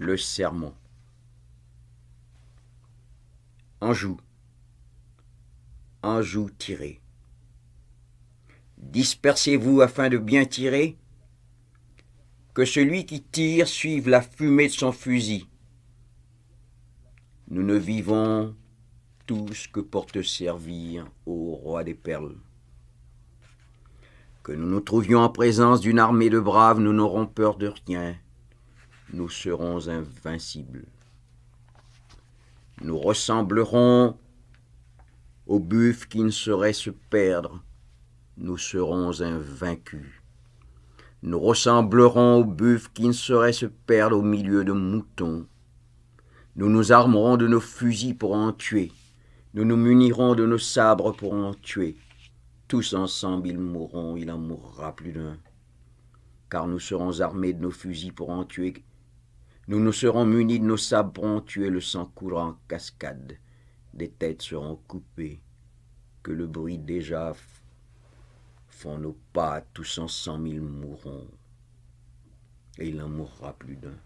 le sermon. Anjou. joue tiré. Dispersez-vous afin de bien tirer. Que celui qui tire suive la fumée de son fusil. Nous ne vivons tous que pour te servir, ô roi des perles. Que nous nous trouvions en présence d'une armée de braves, nous n'aurons peur de rien nous serons invincibles. Nous ressemblerons au buffle qui ne saurait se perdre. Nous serons invaincus. Nous ressemblerons au buffle qui ne sauraient se perdre au milieu de moutons. Nous nous armerons de nos fusils pour en tuer. Nous nous munirons de nos sabres pour en tuer. Tous ensemble, ils mourront, il en mourra plus d'un. Car nous serons armés de nos fusils pour en tuer nous nous serons munis de nos sabres tuer le sang courant en cascade. Des têtes seront coupées, que le bruit déjà font nos pas, tous en cent mille mourront. Et il en mourra plus d'un.